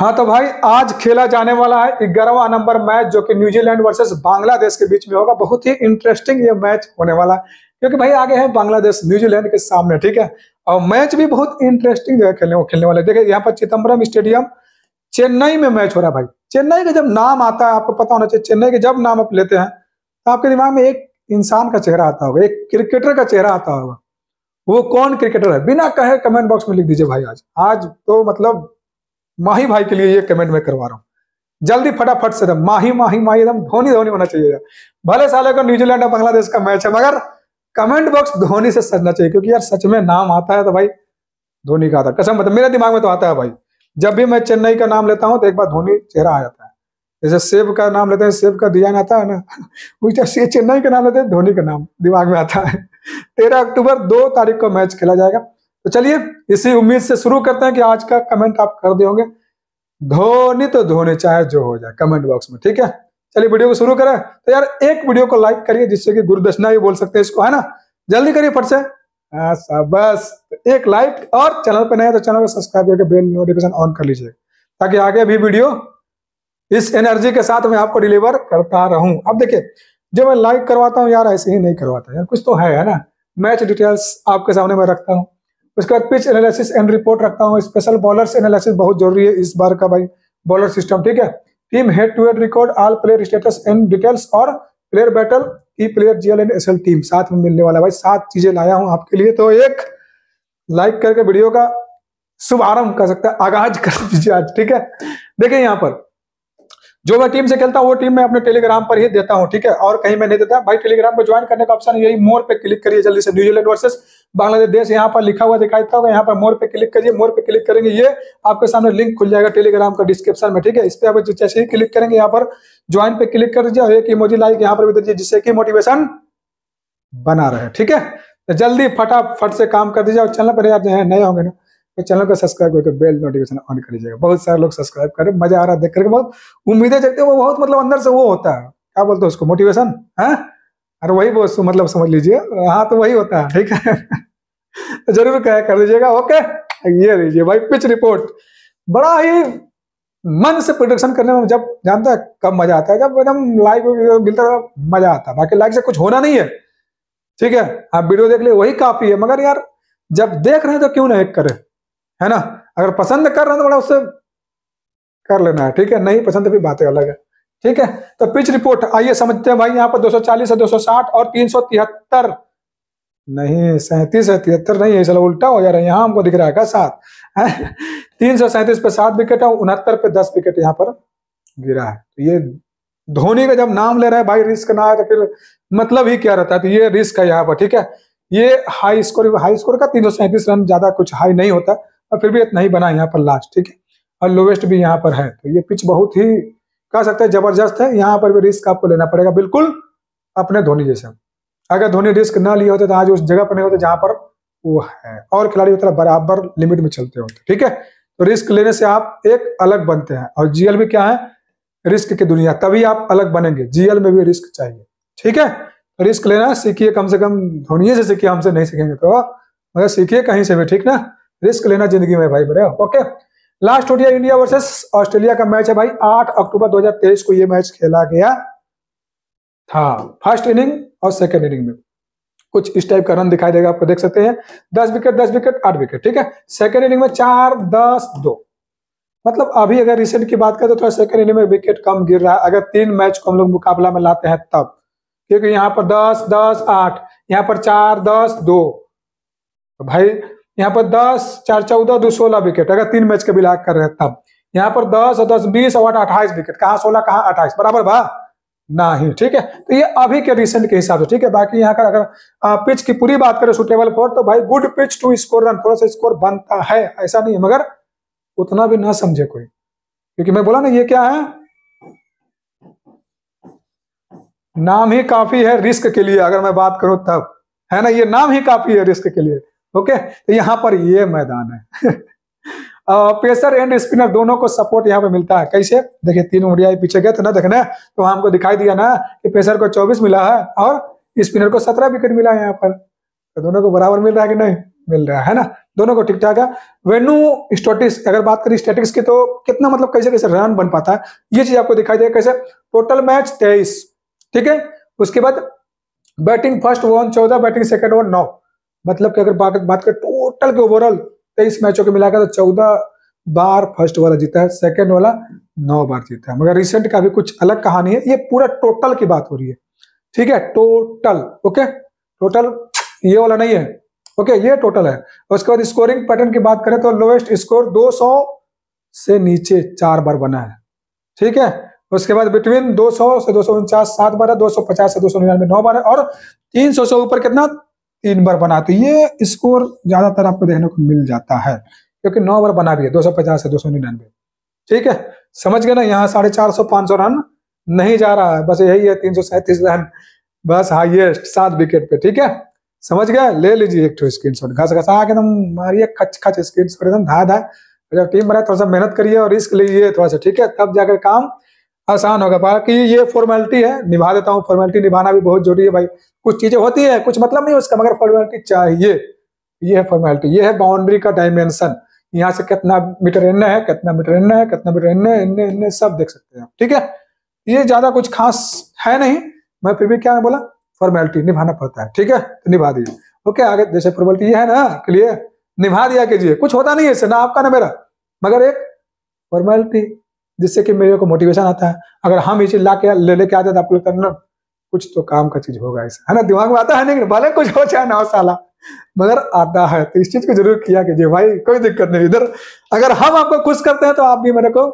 हाँ तो भाई आज खेला जाने वाला है ग्यारहवा नंबर मैच जो कि न्यूजीलैंड वर्सेस बांग्लादेश के बीच में होगा बहुत ही इंटरेस्टिंग ये मैच होने वाला है क्योंकि भाई आगे है बांग्लादेश न्यूजीलैंड के सामने ठीक है और मैच भी बहुत इंटरेस्टिंग जगह खेलने खेलने वाले देखिए यहाँ पर चिदम्बरम स्टेडियम चेन्नई में मैच हो रहा है भाई चेन्नई का जब नाम आता है आपको पता होना चाहिए चेन्नई के जब नाम आप लेते हैं तो आपके दिमाग में एक इंसान का चेहरा आता होगा एक क्रिकेटर का चेहरा आता होगा वो कौन क्रिकेटर है बिना कहे कमेंट बॉक्स में लिख दीजिए भाई आज आज तो मतलब माही भाई के लिए ये कमेंट में करवा रहा हूँ जल्दी फटाफट से एकदम माही माही माही एकदम धोनी धोनी होना चाहिए भले साले का न्यूजीलैंड और बांग्लादेश का मैच है मगर कमेंट बॉक्स धोनी से सजना चाहिए क्योंकि यार सच में नाम आता है तो भाई धोनी का आता कसम मतलब मेरे दिमाग में तो आता है भाई जब भी मैं चेन्नई का नाम लेता हूँ तो एक बार धोनी चेहरा आ जाता है जैसे सेब का नाम लेते हैं सेब का डिजाइन आता है ना उस टाइप से चेन्नई का नाम लेते हैं धोनी का नाम दिमाग में आता है तेरह अक्टूबर दो तारीख को मैच खेला जाएगा तो चलिए इसी उम्मीद से शुरू करते हैं कि आज का कमेंट आप कर दे होंगे धोनी तो धोने चाहे जो हो जाए कमेंट बॉक्स में ठीक है चलिए वीडियो को शुरू करें तो यार एक वीडियो को लाइक करिए जिससे कि गुरुदक्षिणा भी बोल सकते हैं इसको है ना जल्दी करिए फट से बस तो एक लाइक और चैनल पर नए तो चैनल को सब्सक्राइब करके बेल नोटिफिकेशन ऑन कर लीजिए ताकि आगे भी वीडियो इस एनर्जी के साथ मैं आपको डिलीवर करता रहूं अब देखिए जो मैं लाइक करवाता हूँ यार ऐसे ही नहीं करवाता यार कुछ तो है, है ना मैच डिटेल्स आपके सामने मैं रखता हूँ उसके बाद पिच एनालिसिस एंड रिपोर्ट रखता हूँ स्पेशल बॉलर्स एनालिसिस बहुत जरूरी है इस बार का भाई बॉलर सिस्टम ठीक है team head to head record all player status and details और player battle E player GL and SL team साथ में मिलने वाला भाई सात चीजें लाया हूँ आपके लिए तो एक लाइक करके वीडियो का शुभारंभ कर सकते हैं आगाज कर दीजिए आज ठीक है देखिए यहाँ पर जो मैं टीम से खेलता हूँ वो टीम मैं अपने टेलीग्राम पर ही देता हूँ ठीक है और कहीं मैं नहीं देता भाई टेलीग्राम पर ज्वाइन करने का ऑप्शन यही मोर पे क्लिक करिए जल्दी से न्यूजीलैंड वर्सेस बांग्लादेश यहाँ पर लिखा हुआ दिखाई देता होगा यहाँ पर मोर पे क्लिक करिए मोर पे क्लिक करेंगे ये आपके सामने लिंक खुल जाएगा टेलीग्राम का डिस्क्रिप्शन में ठीक है इस पर आप जैसे ही क्लिक करेंगे यहाँ पर ज्वाइन पे क्लिक कर दीजिए और एक इमोजी लाइक यहाँ पर भी दीजिए जिससे कि मोटिवेशन बना रहे ठीक है तो जल्दी फटाफट से काम कर दीजिए और चैनल पर नए होंगे ना तो चैनल को सब्सक्राइब करके बेल नोटिफिकेशन ऑन कर लीजिएगा बहुत सारे लोग सब्सक्राइब करें मजा आ रहा है देख करके बहुत उम्मीदें जगते वो बहुत मतलब अंदर से वो होता है क्या बोलते हैं उसको मोटिवेशन है हाँ? अरे वही बहुत मतलब समझ लीजिए हाँ तो वही होता है ठीक है तो जरूर कह कर दीजिएगा ओके ये लीजिए भाई पिच रिपोर्ट बड़ा ही मन से प्रोडक्शन करने में जब जानता है कब मजा आता है जब एकदम लाइक मिलता है मजा आता है बाकी लाइक से कुछ होना नहीं है ठीक है आप वीडियो देख ले वही काफी है मगर यार जब देख रहे हैं तो क्यों ना एक करें है ना अगर पसंद कर रहे हैं तो बड़ा उससे कर लेना है ठीक है नहीं पसंद भी तो बातें अलग है ठीक है तो पिच रिपोर्ट आइए समझते हैं भाई यहाँ पर 240 है 260 और 373 नहीं सैंतीस है तिहत्तर नहीं है चलो उल्टा हो जा रहा है यहाँ हमको दिख रहा है सात है तीन सौ सैंतीस पे सात विकेट है उनहत्तर पे दस विकेट यहाँ पर गिरा है तो ये धोनी का जब नाम ले रहा है भाई रिस्क ना है तो फिर मतलब ही क्या रहता है तो ये रिस्क है यहाँ पर ठीक है ये हाई स्कोर हाई स्कोर का तीन सौ सैंतीस रन ज्यादा कुछ हाई नहीं होता और फिर भी इतना ही बना यहाँ पर लास्ट ठीक है और लोवेस्ट भी यहाँ पर है तो ये पिच बहुत ही कह सकते हैं जबरदस्त है यहाँ पर भी रिस्क आपको लेना पड़ेगा बिल्कुल अपने धोनी जैसे अगर धोनी रिस्क ना लिए होते तो आज उस जगह पर नहीं होते जहां पर वो है और खिलाड़ी उतना बराबर लिमिट में चलते होते ठीक है तो रिस्क लेने से आप एक अलग बनते हैं और जीएल में क्या है रिस्क की दुनिया तभी आप अलग बनेंगे जीएल में भी रिस्क चाहिए ठीक है रिस्क लेना सीखिए कम से कम धोनी से सीखिए हमसे नहीं सीखेंगे तो मगर सीखिए कहीं से भी ठीक ना रिस्क लेना जिंदगी में भाई बड़े okay last ODI India versus Australia का मैच है भाई आठ अक्टूबर दो को यह मैच खेला गया था फर्स्ट इनिंग और सेकेंड इनिंग में कुछ इस टाइप का रन दिखाई देगा आपको देख सकते हैं दस विकेट दस विकेट आठ विकेट ठीक है सेकेंड इनिंग में चार दस दो मतलब अभी अगर रिसेंट की बात करें तो थोड़ा सेकेंड इनिंग में विकेट कम गिर रहा है अगर तीन मैच को हम लोग मुकाबला में लाते हैं तब क्योंकि यहाँ पर दस दस आठ यहाँ पर चार दस दो तो भाई यहाँ पर दस चार चौदह दो सोलह विकेट अगर तीन मैच के बिला कर रहे तब यहाँ पर दस और दस बीस और अट्ठाईस विकेट कहाँ सोलह कहाँ अट्ठाईस बराबर बा ना ही ठीक है तो ये अभी के रिसेंट के हिसाब से ठीक है बाकी यहाँ का अगर पिच की पूरी बात करें सुटेबल फॉर तो भाई good pitch to score run थोड़ा सा स्कोर बनता है ऐसा नहीं है मगर उतना भी ना समझे कोई क्योंकि मैं बोला ना ये क्या है नाम ही काफी है रिस्क के लिए अगर मैं बात करूं तब है ना ये नाम ही काफी है रिस्क के लिए ओके तो यहाँ पर ये मैदान है पेसर एंड स्पिनर दोनों को सपोर्ट यहाँ पे मिलता है कैसे देखिए तीन उंगलियां पीछे गए थे ना देखने तो वहां हमको दिखाई दिया ना कि पेसर को 24 मिला है और स्पिनर को 17 विकेट मिला है यहाँ पर तो दोनों को बराबर मिल रहा है कि नहीं मिल रहा है ना दोनों को ठीक ठाक है वेनु स्टोटिक्स अगर बात करें स्टेटिक्स की तो कितना मतलब कैसे कैसे रन बन पाता है ये चीज आपको दिखाई देगा कैसे टोटल मैच तेईस ठीक है उसके बाद बैटिंग फर्स्ट वन चौदह बैटिंग सेकेंड वन नौ मतलब कि अगर बात बात करें टोटल के ओवरऑल तेईस मैचों के मिलाकर तो चौदह बार फर्स्ट वाला जीता है सेकेंड वाला नौ बार जीता है मगर रिसेंट का भी कुछ अलग कहानी है ये पूरा टोटल की बात हो रही है ठीक है टोटल ओके टोटल ये वाला नहीं है ओके ये टोटल है उसके बाद स्कोरिंग पैटर्न की बात करें तो लोएस्ट स्कोर 200 से नीचे चार बार बना है ठीक है उसके बाद बिटवीन 200 से दो सौ सात बार है दो से दो सौ निन्यानवे नौ बार है और 300 से ऊपर कितना तीन बार बना तो ये स्कोर ज्यादातर आपको देखने को मिल जाता है क्योंकि नौ बार बना भी है दो सौ पचास है दो सौ निन्यानवे ठीक है समझ गए ना यहाँ साढ़े चार सौ पांच सौ रन नहीं जा रहा है बस यही है तीन सौ सैंतीस रन बस हाइएस्ट सात विकेट पे ठीक है समझ गए ले लीजिए एक स्क्रीन शॉट घस घसा एकदम मारिए खच खच स्क्रीन शॉट एकदम धा धा जब टीम बनाए थोड़ा सा मेहनत करिए और रिस्क लीजिए थोड़ा सा ठीक है तब जाकर काम आसान होगा बाकी ये फॉर्मेलिटी है निभा देता हूँ फॉर्मेलिटी निभाना भी बहुत जरूरी है भाई कुछ चीजें होती है कुछ मतलब नहीं उसका मगर फॉर्मेलिटी चाहिए ये है फॉर्मेलिटी ये है बाउंड्री का डायमेंशन यहाँ से कितना मीटर एन है कितना मीटर एन है कितना मीटर एन एन एन सब देख सकते हैं ठीक है ये ज्यादा कुछ खास है नहीं मैं फिर भी क्या बोला फॉर्मेलिटी निभाना पड़ता है ठीक है तो निभा दीजिए ओके आगे जैसे फॉर्मेलिटी ये है ना क्लियर निभा दिया कीजिए कुछ होता नहीं है इससे ना आपका ना मेरा मगर एक फॉर्मेलिटी जिससे कि मेरे को मोटिवेशन आता है अगर हम ये चीज ला के ले लेके आते तो आपको लगता है कुछ तो काम का चीज होगा ऐसा है ना दिमाग में आता है नहीं भले कुछ हो चाहे ना साला मगर आता है तो इस चीज को जरूर किया कीजिए भाई कोई दिक्कत नहीं इधर अगर हम आपको खुश करते हैं तो आप भी मेरे को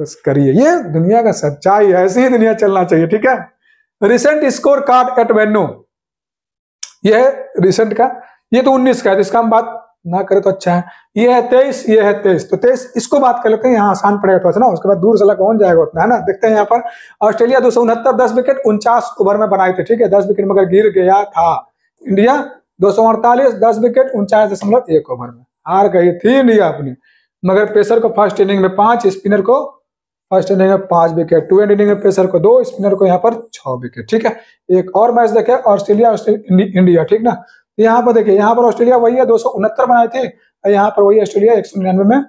खुश करिए ये दुनिया का सच्चाई है ऐसी ही दुनिया चलना चाहिए ठीक है recent score card at venue ये रिसेंट का ये तो उन्नीस का है तो इसका हम बात ना करे तो अच्छा है ये है तेईस ये है तेईस तो तेईस इसको बात कर लेते हैं यहाँ आसान पड़ेगा थोड़ा सा ना उसके बाद दूर सला कौन जाएगा उतना है ना देखते हैं यहाँ पर ऑस्ट्रेलिया दो सौ उनहत्तर दस विकेट उनचास ओवर में बनाए थे ठीक है दस विकेट मगर गिर गया था इंडिया दो सौ अड़तालीस दस विकेट उनचास दशमलव एक ओवर में हार गई थी इंडिया अपनी मगर पेसर को फर्स्ट इनिंग में पांच स्पिनर को फर्स्ट इनिंग में पांच विकेट टू एंड इनिंग में पेसर को दो स्पिनर को यहाँ पर छह विकेट ठीक है एक और मैच देखे ऑस्ट्रेलिया इंडिया ठीक ना यहाँ पर देखिए यहाँ पर ऑस्ट्रेलिया वही है दो बनाए थे और यहाँ पर वही ऑस्ट्रेलिया एक में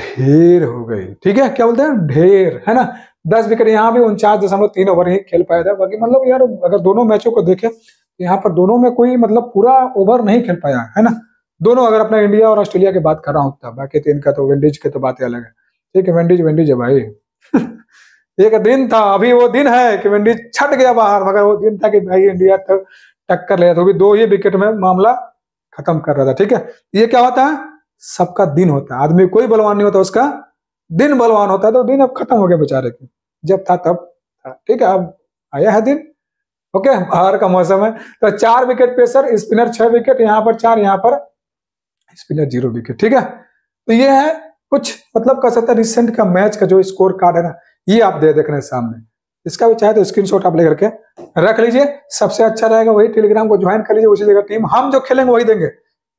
ढेर हो गई ठीक है क्या बोलते हैं ढेर है ना दस विकेट यहाँ भी उनचास दशमलव तीन ओवर ही खेल पाया था बाकी मतलब यार अगर दोनों मैचों को देखें तो यहाँ पर दोनों में कोई मतलब पूरा ओवर नहीं खेल पाया है ना दोनों अगर अपना इंडिया और ऑस्ट्रेलिया की बात कर रहा हूँ तो बाकी तीन का तो विंडीज के तो बातें अलग है ठीक है विंडीज विंडीज है भाई एक दिन था अभी वो दिन है कि विंडीज छट गया बाहर मगर वो दिन था कि भाई इंडिया तो टक्कर लिया था वो तो भी दो ही विकेट में मामला खत्म कर रहा था ठीक है ये क्या होता है सबका दिन होता है आदमी कोई बलवान नहीं होता उसका दिन बलवान होता है तो दिन अब खत्म हो गया बेचारे की जब था तब था ठीक है अब आया है दिन ओके बाहर का मौसम है तो चार विकेट पेसर स्पिनर छह विकेट यहाँ पर चार यहाँ पर स्पिनर जीरो विकेट ठीक है तो ये है कुछ मतलब कह सकते हैं रिसेंट का मैच का जो स्कोर कार्ड है ना ये आप दे देख रहे हैं सामने इसका भी चाहे तो स्क्रीनशॉट आप लेकर के रख लीजिए सबसे अच्छा रहेगा वही टेलीग्राम को ज्वाइन कर लीजिए उसी जगह टीम हम जो खेलेंगे वही देंगे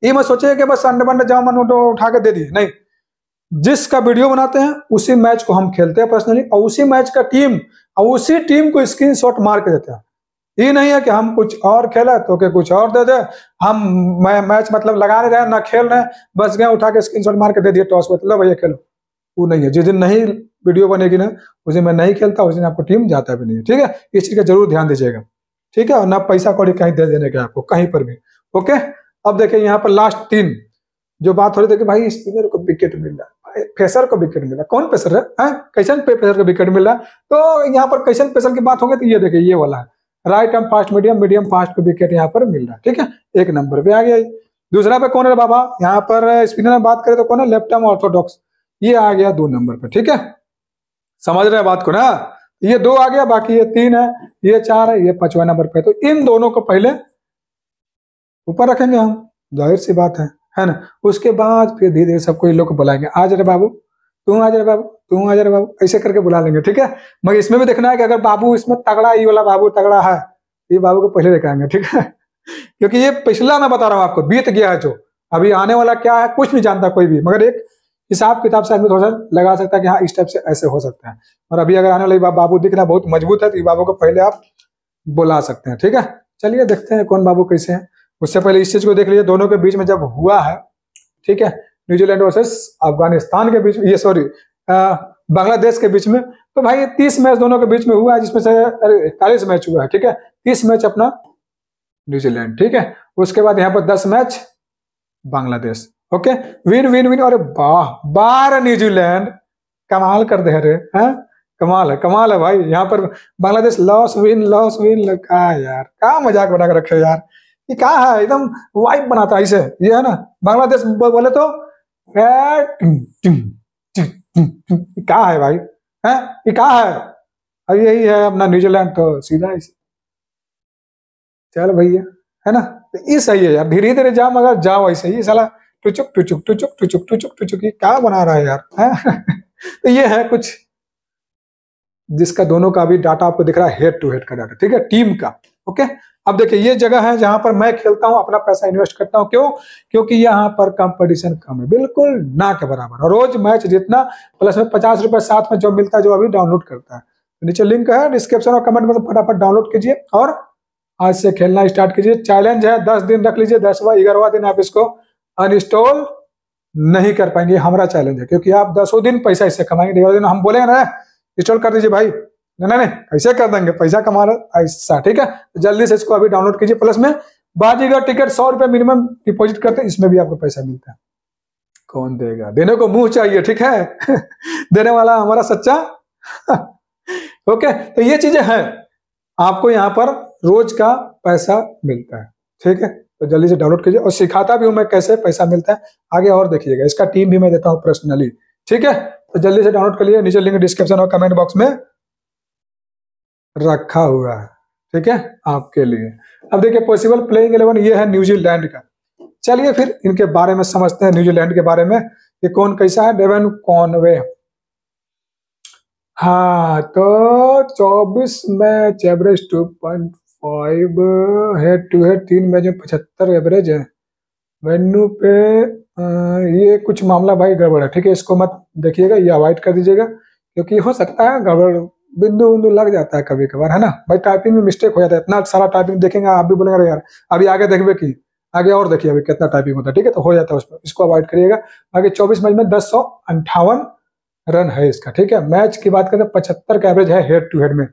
ये मैं सोचिए कि बस अंडे बंडे जाओ मन उठा के दे दिए नहीं जिसका वीडियो बनाते हैं उसी मैच को हम खेलते हैं पर्सनली और उसी मैच का टीम और उसी टीम को स्क्रीन शॉट मार के देते हैं ये नहीं है कि हम कुछ और खेला तो के कुछ और दे दे हम मैच मतलब लगा नहीं रहे ना खेल रहे बस गए उठा के स्क्रीन शॉट मार के दे दिए टॉस मतलब भैया खेलो वो नहीं है जिस दिन नहीं वीडियो बनेगी ना उस दिन मैं नहीं खेलता उस दिन आपको टीम जाता भी नहीं ठीक है इस चीज का जरूर ध्यान दीजिएगा ठीक है और ना पैसा कौड़ी कहीं दे देने का आपको कहीं पर भी ओके अब देखिए यहाँ पर लास्ट तीन जो बात हो रही थी भाई स्पिनर को विकेट मिल रहा है पेसर को विकेट मिला कौन पेसर है, है? हाँ? कैसन पे पेसर को विकेट मिल रहा तो यहाँ पर कैसन पेसर की बात होगी तो ये देखिए ये वाला right arm fast medium medium fast को विकेट यहाँ पर मिल रहा है ठीक है एक नंबर पे आ गया दूसरा पे कौन है बाबा यहाँ पर स्पिनर में बात करें तो कौन है लेफ्ट एम ऑर्थोडॉक्स ये आ गया दो नंबर पर ठीक है समझ रहे हैं बात को ना ये दो आ गया बाकी ये तीन है ये चार है ये पांचवा नंबर पे तो इन दोनों को पहले ऊपर रखेंगे हम जाहिर सी बात है है ना उसके बाद फिर धीरे धीरे सबको ये लोग को बुलाएंगे आज रे बाबू तू आज रे बाबू तू आज रे बाबू ऐसे करके बुला लेंगे ठीक है मगर इसमें भी देखना है कि अगर बाबू इसमें तगड़ा ये वाला बाबू तगड़ा है ये बाबू को पहले देखाएंगे ठीक है क्योंकि ये पिछला मैं बता रहा हूँ आपको बीत गया है जो अभी आने वाला क्या है कुछ नहीं जानता कोई भी मगर एक हिसाब किताब से आदमी थोड़ा सा लगा सकता है कि हाँ इस टाइप से ऐसे हो सकता है और अभी अगर आने वाले बाबू दिखना बहुत मजबूत है तो ये बाबू को पहले आप बुला सकते हैं ठीक है चलिए देखते हैं कौन बाबू कैसे हैं उससे पहले इस चीज को देख लीजिए दोनों के बीच में जब हुआ है ठीक है न्यूजीलैंड वर्सेस अफगानिस्तान के बीच ये सॉरी बांग्लादेश के बीच में तो भाई तीस मैच दोनों के बीच में हुआ है जिसमें से इकतालीस मैच हुआ है ठीक है तीस मैच अपना न्यूजीलैंड ठीक है उसके बाद यहाँ पर दस match Bangladesh okay win win win अरे वाह बार न्यूजीलैंड कमाल कर दे रहे है हाँ? कमाल है कमाल है भाई यहाँ पर Bangladesh loss win loss win का यार कहा मजाक बना कर रखे यार ये कहा है एकदम वाइब बनाता है इसे ये है ना बांग्लादेश बोले तो कहा है भाई है हाँ? ये कहा है अब यही है अपना न्यूजीलैंड तो सीधा इसे चल भैया है ना तो ये सही है यार धीरे धीरे जाओ मगर जाओ ऐसे ही साला टुचुक टुचुक टुचुक टुचुक टुचुक टुचुक क्या बना रहा है यार हाँ, तो ये है कुछ जिसका दोनों का भी डाटा आपको दिख रहा है हेड टू हेड का डाटा ठीक है टीम का ओके अब देखिए ये जगह है जहां पर मैं खेलता हूं अपना पैसा इन्वेस्ट करता हूं क्यों क्योंकि यहां पर कंपटीशन कम है बिल्कुल ना के बराबर और रोज मैच जितना प्लस में पचास रुपए साथ में जो मिलता है जो अभी डाउनलोड करता है तो नीचे लिंक है डिस्क्रिप्शन और कमेंट में तो फटाफट डाउनलोड कीजिए और आज से खेलना स्टार्ट कीजिए चैलेंज है दस दिन रख लीजिए दसवा ग्यारहवा दिन आप इसको अनइंस्टॉल नहीं कर पाएंगे हमारा चैलेंज है क्योंकि आप दसों दिन पैसा इससे कमाएंगे दिन हम बोलेंगे ना इंस्टॉल कर दीजिए भाई नहीं नहीं कैसे कर देंगे पैसा कमा ऐसा ठीक है जल्दी से इसको अभी डाउनलोड कीजिए प्लस में बाजीगर टिकट सौ रुपये मिनिमम डिपॉजिट करते हैं इसमें भी आपको पैसा मिलता है कौन देगा देने को मुंह चाहिए ठीक है देने वाला हमारा सच्चा ओके तो ये चीजें हैं आपको यहाँ पर रोज का पैसा मिलता है ठीक है तो जल्दी से डाउनलोड कीजिए और सिखाता भी हूँ मैं कैसे पैसा मिलता है आगे और देखिएगा इसका टीम भी मैं देता हूँ पर्सनली ठीक है तो जल्दी से डाउनलोड कर लिए नीचे लिंक डिस्क्रिप्शन और कमेंट बॉक्स में रखा हुआ है ठीक है आपके लिए अब देखिए पॉसिबल प्लेइंग इलेवन ये है न्यूजीलैंड का चलिए फिर इनके बारे में समझते हैं न्यूजीलैंड के बारे में कि कौन कैसा है डेवन कॉनवे हाँ तो 24 match average 2.5 five head to head तीन मैच में पचहत्तर एवरेज है वेन्यू पे आ, ये कुछ मामला भाई गड़बड़ है ठीक है इसको मत देखिएगा ये अवॉइड कर दीजिएगा क्योंकि हो सकता है गड़बड़ बिंदु बिंदु लग जाता है कभी कभार है ना भाई टाइपिंग में मिस्टेक हो जाता है इतना सारा टाइपिंग देखेंगे आप भी बोलेंगे यार अभी आगे देखिए कि आगे और देखिए अभी कितना टाइपिंग होता है ठीक है तो हो जाता है उस पर इसको अवॉइड करिएगा बाकी चौबीस मैच में दस रन है इसका ठीक है मैच की बात करें तो पचहत्तर का एवरेज है हेड टू हेड में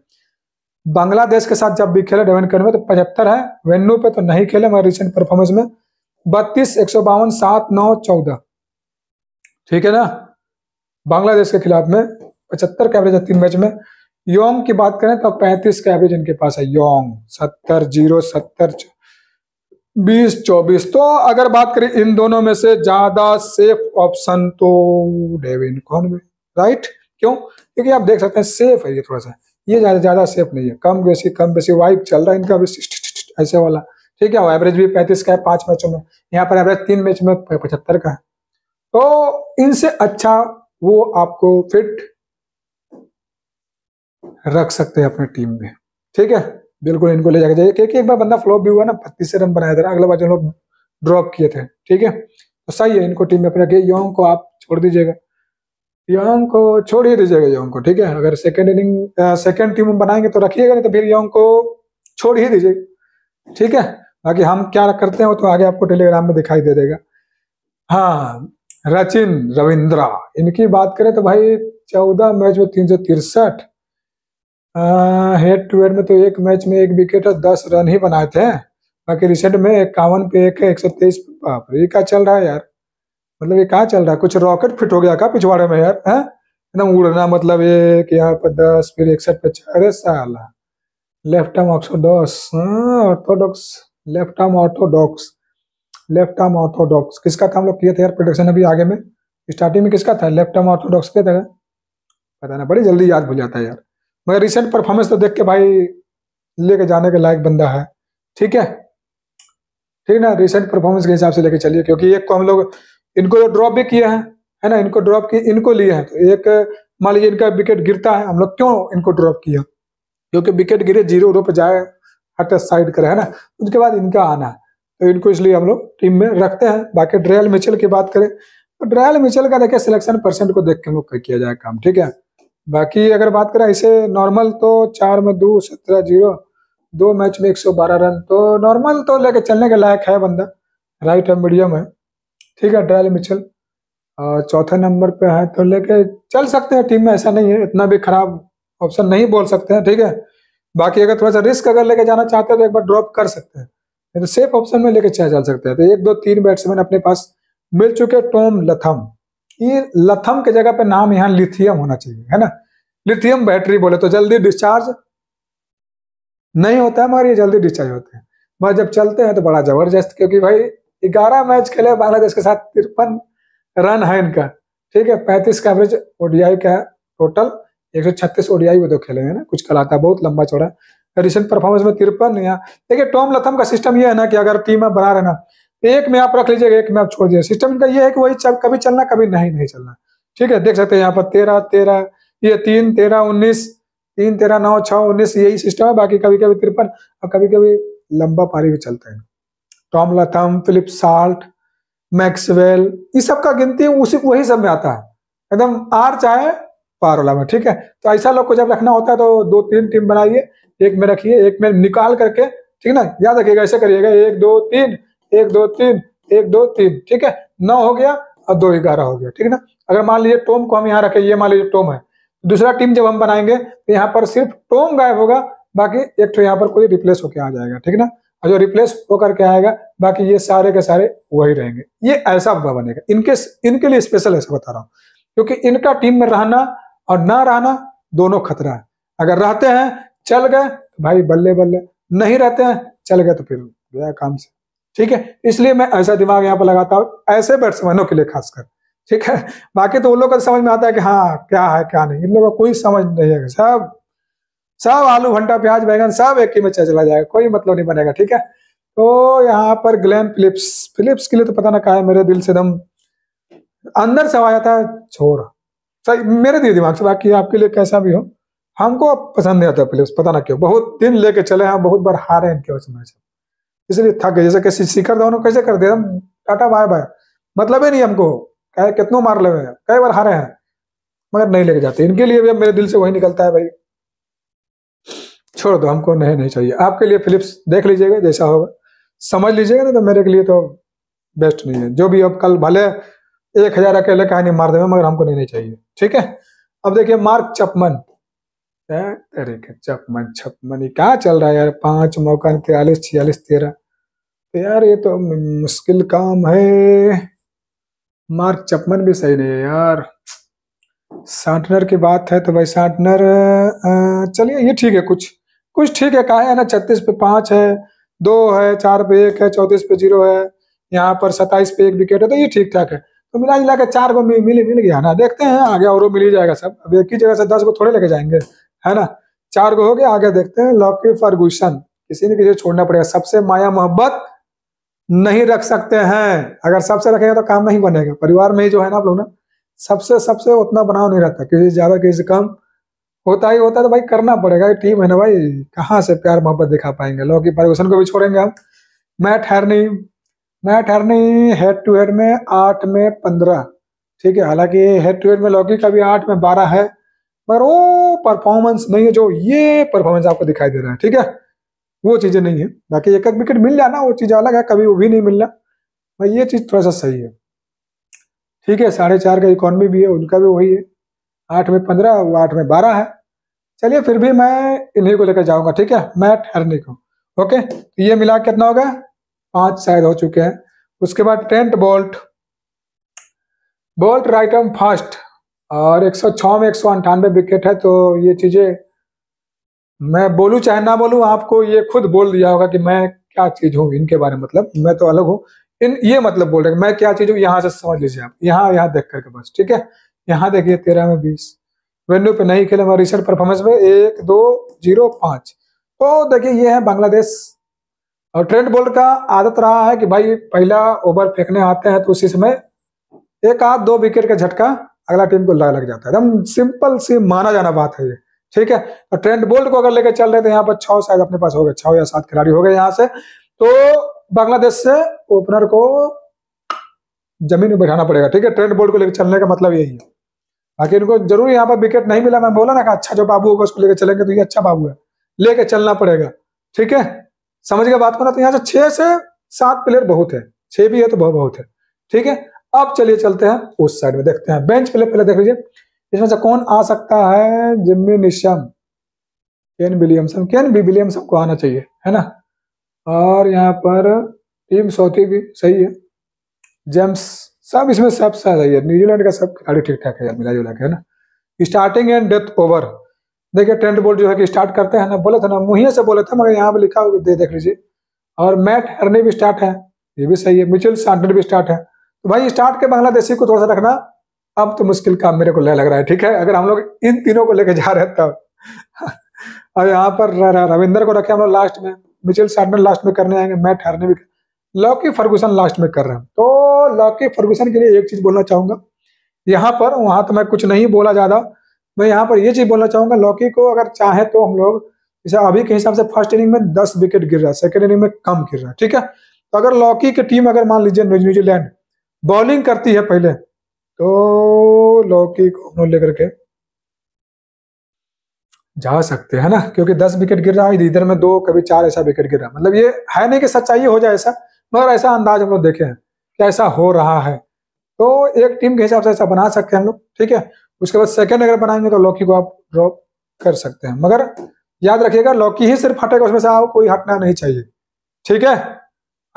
बांग्लादेश के साथ जब भी खेले डेवन कन में तो पचहत्तर है वेन्यू पे तो नहीं खेले मगर रिसेंट परफॉर्मेंस में बत्तीस एक सौ बावन सात नौ चौदह ठीक है ना बांग्लादेश के खिलाफ में पचहत्तर का एवरेज है तीन मैच में योंग की बात करें तो पैंतीस का एवरेज इनके पास है योंग सत्तर जीरो सत्तर बीस चौबीस तो अगर बात करें इन दोनों में से ज्यादा सेफ ऑप्शन तो डेविन में राइट क्यों क्योंकि आप देख सकते हैं सेफ है ये थोड़ा सा ये ज़्यादा ज़्यादा सेफ नहीं है कम बेसी कम बेसी वाइप चल रहा है इनका भी ऐसे वाला ठीक है एवरेज भी पैंतीस का है पांच मैचों में यहाँ पर एवरेज तीन मैच में पचहत्तर का है तो इनसे अच्छा वो आपको फिट रख सकते हैं अपने टीम में ठीक है बिल्कुल इनको ले जाके जाइए क्योंकि एक बार बंदा फ्लॉप भी हुआ ना बत्तीस रन बनाया था अगले बार जो लोग ड्रॉप किए थे ठीक है तो सही है इनको टीम में अपने यौंग को आप छोड़ दीजिएगा यंग को छोड़ ही दीजिएगा यंग को ठीक है अगर सेकेंड इनिंग सेकेंड टीम बनाएंगे तो रखिएगा नहीं तो फिर यंग को छोड़ ही दीजिएगा ठीक है बाकी हम क्या करते हैं वो तो आगे आपको टेलीग्राम में दिखाई दे देगा हाँ रचिन रविंद्रा इनकी बात करें तो भाई चौदह मैच में तीन सौ तिरसठ हेड टू हेड में तो एक मैच में एक विकेट और दस रन ही बनाए थे बाकी रिसेंट में इक्यावन पे एक है एक सौ तेईस का चल रहा है यार मतलब ये क्या चल रहा है कुछ रॉकेट फिट हो गया का पिछवाड़े में यार है एकदम उड़ना मतलब एक यहाँ पर दस फिर एक इकसठ पे अरे साल left arm orthodox orthodox left arm orthodox left arm orthodox किसका था हम लोग किए थे यार प्रोडक्शन अभी आगे में स्टार्टिंग में किसका था लेफ्ट आर्म ऑर्थोडॉक्स के था पता ना बड़ी जल्दी याद भूल जाता है यार मगर रिसेंट परफॉर्मेंस तो देख के भाई लेके जाने के लायक बंदा है ठीक है ठीक ना रिसेंट परफॉर्मेंस के हिसाब से लेके चलिए क्योंकि एक को हम लोग इनको तो ड्रॉप भी किया है है ना इनको ड्रॉप किया इनको लिए हैं तो एक मान लीजिए इनका विकेट गिरता है हम लोग क्यों इनको ड्रॉप किया क्योंकि विकेट गिरे जीरो रो पे जाए हट साइड करे है ना उसके बाद इनका आना है तो इनको इसलिए हम लोग टीम में रखते हैं बाकी ड्रायल मिचल की बात करें तो ड्रायल मिचल का देखिए सिलेक्शन परसेंट को देख के हम लोग किया जाए काम ठीक है बाकी अगर बात करें ऐसे नॉर्मल तो चार में दो सत्रह जीरो दो मैच में एक सौ बारह रन तो नॉर्मल तो लेके चलने के लायक है बंदा राइट है मीडियम है ठीक है ड्रायल मिचल चौथे नंबर पे है तो लेके चल सकते हैं टीम में ऐसा नहीं है इतना भी खराब ऑप्शन नहीं बोल सकते हैं ठीक है बाकी अगर थोड़ा सा रिस्क अगर लेके जाना चाहते हैं तो एक बार ड्रॉप कर सकते हैं नहीं तो सेफ ऑप्शन में लेके चला जा सकते हैं तो एक दो तीन बैट्समैन अपने पास मिल चुके टोम लथम ये लथम के जगह पे नाम यहाँ लिथियम होना चाहिए है ना लिथियम बैटरी बोले तो जल्दी डिस्चार्ज नहीं होता है मगर ये जल्दी डिस्चार्ज होते हैं मगर जब चलते हैं तो बड़ा जबरदस्त क्योंकि भाई ग्यारह मैच खेले बांग्लादेश के साथ तिरपन रन है इनका ठीक है पैंतीस का एवरेज ओडीआई का टोटल एक सौ छत्तीस ओडीआई वो दो खेले हैं ना कुछ कहलाता है बहुत लंबा चौड़ा रिसेंट परफॉर्मेंस में तिरपन यहाँ देखिये टॉम लथम का सिस्टम ये है ना कि अगर टीम आप बना रहे ना तो एक में आप रख लीजिएगा एक में आप छोड़ दीजिए सिस्टम इनका ये है कि वही चल, कभी चलना कभी नहीं नहीं चलना ठीक है देख सकते हैं यहाँ पर तेरह तेरह ये तीन तेरह उन्नीस तीन तेरह नौ छः उन्नीस यही सिस्टम है बाकी कभी कभी तिरपन और कभी कभी लंबा पारी भी चलता है Tom Latham Philip Salt Maxwell ये सब का गिनती उसी वही सब में आता है एकदम आर चाहे पार वाला में ठीक है तो ऐसा लोग को जब रखना होता है तो दो तीन टीम बनाइए एक में रखिए एक में निकाल करके ठीक ना याद रखिएगा ऐसे करिएगा एक दो तीन एक दो तीन एक दो तीन ठीक है नौ हो गया और दो ग्यारह हो गया ठीक ना अगर मान लीजिए टोम को हम यहाँ रखें ये मान लीजिए टोम है दूसरा टीम जब हम बनाएंगे तो यहाँ पर सिर्फ टोम गायब होगा बाकी एक तो यहाँ पर कोई रिप्लेस होकर आ जाएगा ठीक ना और जो रिप्लेस होकर के आएगा बाकी ये सारे के सारे वही रहेंगे ये ऐसा बनेगा इनके इनके लिए स्पेशल ऐसा बता रहा हूँ क्योंकि इनका टीम में रहना और ना रहना दोनों खतरा है अगर रहते हैं चल गए तो भाई बल्ले बल्ले नहीं रहते हैं चल गए तो फिर गया काम से ठीक है इसलिए मैं ऐसा दिमाग यहाँ पर लगाता हूँ ऐसे बैट्समैनों के लिए खासकर ठीक है बाकी तो उन लोग का समझ में आता है कि हाँ क्या है क्या नहीं इन लोगों को कोई समझ नहीं है सब सब आलू भंटा प्याज बैगन सब एक ही में चला जाएगा कोई मतलब नहीं बनेगा ठीक है तो यहाँ पर ग्लैम फिलिप्स फिलिप्स के लिए तो पता ना कहा है मेरे दिल से एकदम अंदर से आया था छोड़ सही मेरे दिल दिमाग से बाकी आपके लिए कैसा भी हो हमको पसंद नहीं आता फिलिप्स पता ना क्यों बहुत दिन लेके चले हैं बहुत बार हारे हैं इनके वजह से मैच इसलिए थक गए जैसे कैसे शिखर धवन कैसे कर दिया टाटा बाय बाय मतलब ही नहीं हमको कहे कितनों मार ले कई बार हारे हैं मगर नहीं लेके जाते इनके लिए भी अब मेरे दिल से वही निकलता है भाई छोड़ दो हमको नहीं नहीं चाहिए आपके लिए फिलिप्स देख लीजिएगा जैसा होगा समझ लीजिएगा ना तो मेरे के लिए तो बेस्ट नहीं है जो भी अब कल भले एक हजार अकेले कहानी मार देवे मगर हमको नहीं, नहीं चाहिए ठीक है अब देखिए मार्क चपमन अरे चपमन छपमन ये क्या चल रहा है यार पांच मौका तिरालीस छियालीस तेरह तो यार ये तो मुश्किल काम है मार्क चपमन भी सही नहीं है यार शार्टनर की बात है तो भाई शार्टनर चलिए ये ठीक है कुछ कुछ ठीक है कहा है ना छत्तीस पे पांच है दो है चार पे एक है चौतीस पे जीरो है यहाँ पर सत्ताईस पे एक विकेट है तो ये ठीक ठाक है तो मिला जुला के चार गो मिल मिल गया ना देखते हैं आगे और मिल ही जाएगा सब अब एक ही जगह से दस गो थोड़े लेके जाएंगे है ना चार गो हो गया आगे देखते हैं लॉकी फर्गूसन किसी ने किसी छोड़ना पड़ेगा सबसे माया मोहब्बत नहीं रख सकते हैं अगर सबसे रखेंगे तो काम नहीं बनेगा परिवार में ही जो है ना आप लोग ना सबसे सबसे उतना बनाव नहीं रहता किसी ज्यादा किसी कम होता ही होता तो भाई करना पड़ेगा टीम है ना भाई कहाँ से प्यार मोहब्बत दिखा पाएंगे लॉकी परिवेशन को भी छोड़ेंगे हम मैं ठहरनी मैं ठहरनी हेड टू हेड में आठ में पंद्रह ठीक है हालांकि हेड टू हेड में लॉकी का भी आठ में बारह है पर वो परफॉर्मेंस नहीं है जो ये परफॉर्मेंस आपको दिखाई दे रहा है ठीक है वो चीज़ें नहीं है बाकी एक एक विकेट मिल जाना वो चीज़ अलग है कभी वो भी नहीं मिलना भाई ये चीज़ थोड़ा सा सही है ठीक है साढ़े चार का इकोनॉमी भी है उनका भी वही है आठ में पंद्रह आठ में बारह है चलिए फिर भी मैं इन्हीं को लेकर जाऊंगा ठीक है मैं ठहरने को ओके तो ये मिला कितना होगा पांच शायद हो चुके हैं उसके बाद Trent Boult Boult right arm first और 106 में एक सौ अंठानवे विकेट है तो ये चीजें मैं बोलूं चाहे ना बोलूं आपको ये खुद बोल दिया होगा कि मैं क्या चीज हूँ इनके बारे में मतलब मैं तो अलग हूँ इन ये मतलब बोल रहे मैं क्या चीज हूँ यहाँ से समझ लीजिए आप यहाँ यहाँ देख करके बस ठीक है यहाँ देखिए तेरह में बीस वेन्यू पे नहीं खेले हमारे रिसेंट परफॉर्मेंस में एक दो जीरो पांच तो देखिए ये है बांग्लादेश और ट्रेंड बोल्ड का आदत रहा है कि भाई पहला ओवर फेंकने आते हैं तो उसी समय एक आध दो विकेट का झटका अगला टीम को लग लग जाता है एकदम सिंपल सी माना जाना बात है ये ठीक है तो ट्रेंड बोल्ड को अगर लेकर चल रहे थे तो यहाँ पर छह शायद अपने पास हो गए छह या सात खिलाड़ी हो गए यहाँ से तो बांग्लादेश से ओपनर को जमीन में बैठाना पड़ेगा ठीक है ट्रेंड बोल्ड को लेकर चलने का मतलब यही है बाकी इनको जरूर यहाँ पर विकेट नहीं मिला मैं बोला ना कि अच्छा जो बाबू होगा उसको लेकर चलेंगे तो ये अच्छा बाबू है लेके चलना पड़ेगा ठीक है समझ गया बात को ना तो यहाँ से छह से सात प्लेयर बहुत है छह भी है तो बहुत बहुत है ठीक है अब चलिए चलते हैं उस साइड में देखते हैं बेंच प्लेयर पहले देख लीजिए इसमें से कौन आ सकता है Jimmy Neesham Kane Williamson Kane B Williamson को आना चाहिए है ना और यहाँ पर टीम सौती भी सही है जेम्स सब इसमें सब सही है न्यूजीलैंड का सब खिलाड़ी ठीक ठाक है यार मिला जुला के है ना स्टार्टिंग एंड डेथ ओवर देखिए टेंट बोल्ट जो है कि स्टार्ट करते हैं ना बोले थे ना मुँह से बोले थे मगर यहाँ पे लिखा हुआ दे देख लीजिए और मैट हरने भी स्टार्ट है ये भी सही है म्यूचुअल सांटन भी स्टार्ट है तो भाई स्टार्ट के बांग्लादेशी को थोड़ा सा रखना अब तो मुश्किल काम मेरे को लग रहा है ठीक है अगर हम लोग इन तीनों को लेकर जा रहे हैं तब और यहाँ पर रविंदर को रखे हम लोग लास्ट में मिचुअल सांटन लास्ट में करने आएंगे मैट हरने भी लॉकी फर्गूसन लास्ट में कर रहे हैं तो लॉकी फर्गूसन के लिए एक चीज बोलना चाहूंगा यहाँ पर वहां तो मैं कुछ नहीं बोला ज्यादा मैं यहाँ पर ये चीज बोलना चाहूंगा लॉकी को अगर चाहे तो हम लोग जैसे अभी के हिसाब से फर्स्ट इनिंग में दस विकेट गिर रहा है सेकेंड इनिंग में कम गिर रहा है ठीक है तो अगर लॉकी की टीम अगर मान लीजिए न्यूजीलैंड बॉलिंग करती है पहले तो लॉकी को हम लेकर के जा सकते हैं ना क्योंकि दस विकेट गिर रहा है इधर में दो कभी चार ऐसा विकेट गिर रहा है मतलब ये है नहीं कि सच्चाई हो जाए ऐसा मगर ऐसा अंदाज हम लोग देखे हैं कि ऐसा हो रहा है तो एक टीम के हिसाब से ऐसा बना सकते हैं हम लोग ठीक है उसके बाद सेकेंड अगर बनाएंगे तो लौकी को आप ड्रॉप कर सकते हैं मगर याद रखिएगा लौकी ही सिर्फ हटेगा उसमें से आपको कोई हटना नहीं चाहिए ठीक है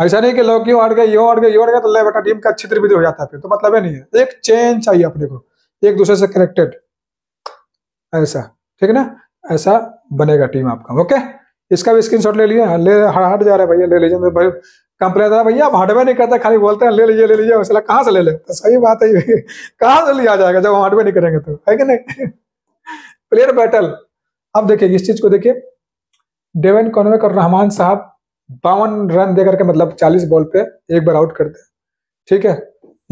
ऐसा नहीं कि लौकी हट गए यो हट गए यो हट गया तो ले बेटा टीम का भी तो हो जाता है फिर तो मतलब है नहीं है एक चेन चाहिए अपने को एक दूसरे से कनेक्टेड ऐसा ठीक है ना ऐसा बनेगा टीम आपका ओके इसका भी स्क्रीनशॉट ले लिया ले हट जा रहा है भैया ले लीजिए भाई कंप्लेन था भैया हार्डवेयर नहीं करता खाली बोलते हैं ले लीजिए ले लीजिए मसला कहाँ से ले ले तो सही बात है कहाँ से लिया जाएगा जब हम हार्डवेयर नहीं करेंगे तो है कि नहीं प्लेयर बैटल अब देखिए इस चीज को देखिए डेवन कॉनवेक और रहमान साहब बावन रन देकर के मतलब चालीस बॉल पे एक बार आउट करते ठीक है